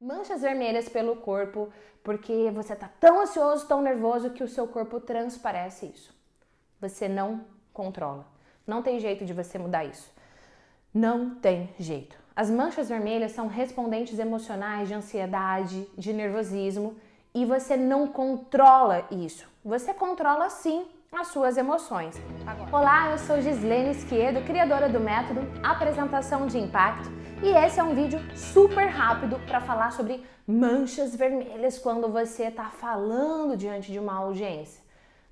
manchas vermelhas pelo corpo, porque você está tão ansioso, tão nervoso que o seu corpo transparece isso. Você não controla. Não tem jeito de você mudar isso. Não tem jeito. As manchas vermelhas são respondentes emocionais de ansiedade, de nervosismo e você não controla isso. Você controla sim as suas emoções. Agora. Olá, eu sou Gislene Esquiedo, criadora do método Apresentação de Impacto, e esse é um vídeo super rápido para falar sobre manchas vermelhas quando você está falando diante de uma audiência.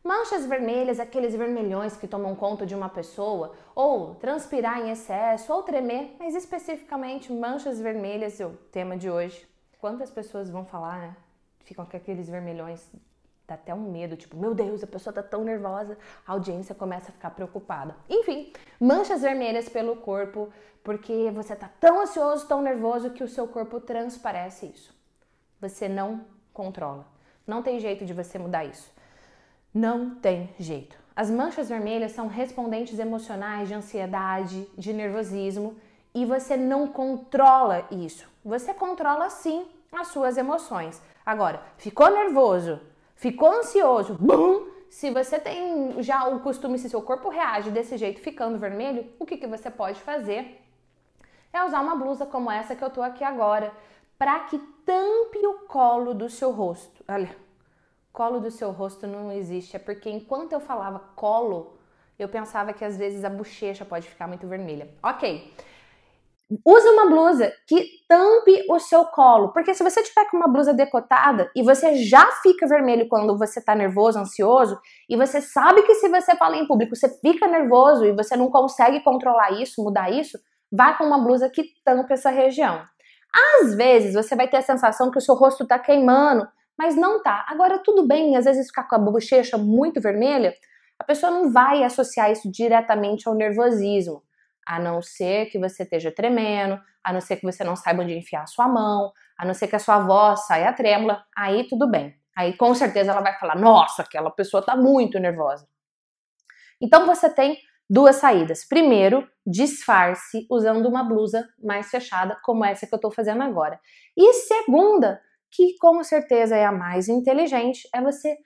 Manchas vermelhas, aqueles vermelhões que tomam conta de uma pessoa, ou transpirar em excesso, ou tremer, mas especificamente manchas vermelhas, é o tema de hoje. Quantas pessoas vão falar, né? Ficam com aqueles vermelhões Dá até um medo, tipo, meu Deus, a pessoa tá tão nervosa, a audiência começa a ficar preocupada. Enfim, manchas vermelhas pelo corpo, porque você tá tão ansioso, tão nervoso que o seu corpo transparece isso. Você não controla. Não tem jeito de você mudar isso. Não tem jeito. As manchas vermelhas são respondentes emocionais de ansiedade, de nervosismo e você não controla isso. Você controla sim as suas emoções. Agora, ficou nervoso, ficou ansioso, bum! Se você tem já o costume, se seu corpo reage desse jeito ficando vermelho, o que, que você pode fazer? É usar uma blusa como essa que eu tô aqui agora, para que tampe o colo do seu rosto. Olha, colo do seu rosto não existe, é porque enquanto eu falava colo, eu pensava que às vezes a bochecha pode ficar muito vermelha. Ok. Use uma blusa que tampe o seu colo, porque se você tiver com uma blusa decotada e você já fica vermelho quando você tá nervoso, ansioso, e você sabe que se você falar em público você fica nervoso e você não consegue controlar isso, mudar isso, vá com uma blusa que tampe essa região. Às vezes você vai ter a sensação que o seu rosto tá queimando, mas não tá. Agora tudo bem, às vezes ficar com a bochecha muito vermelha, a pessoa não vai associar isso diretamente ao nervosismo a não ser que você esteja tremendo, a não ser que você não saiba onde enfiar a sua mão, a não ser que a sua voz saia trêmula, aí tudo bem. Aí com certeza ela vai falar: "Nossa, aquela pessoa está muito nervosa". Então você tem duas saídas. Primeiro, disfarce usando uma blusa mais fechada, como essa que eu estou fazendo agora. E segunda, que com certeza é a mais inteligente, é você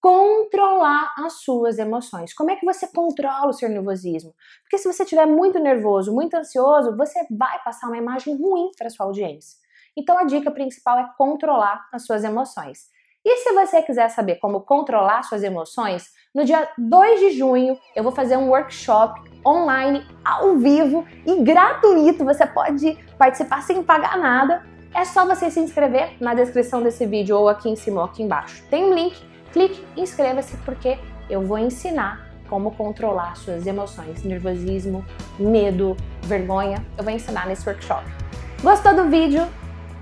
controlar as suas emoções. Como é que você controla o seu nervosismo? Porque se você estiver muito nervoso, muito ansioso, você vai passar uma imagem ruim para sua audiência. Então a dica principal é controlar as suas emoções. E se você quiser saber como controlar suas emoções, no dia 2 de junho eu vou fazer um workshop online ao vivo e gratuito, você pode participar sem pagar nada. É só você se inscrever na descrição desse vídeo ou aqui em cima ou aqui embaixo. Tem um link clique, inscreva-se porque eu vou ensinar como controlar suas emoções, nervosismo, medo, vergonha. Eu vou ensinar nesse workshop. Gostou do vídeo?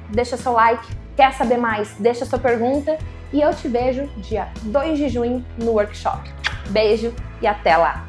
Deixa seu like. Quer saber mais? Deixa sua pergunta e eu te vejo dia 2 de junho no workshop. Beijo e até lá!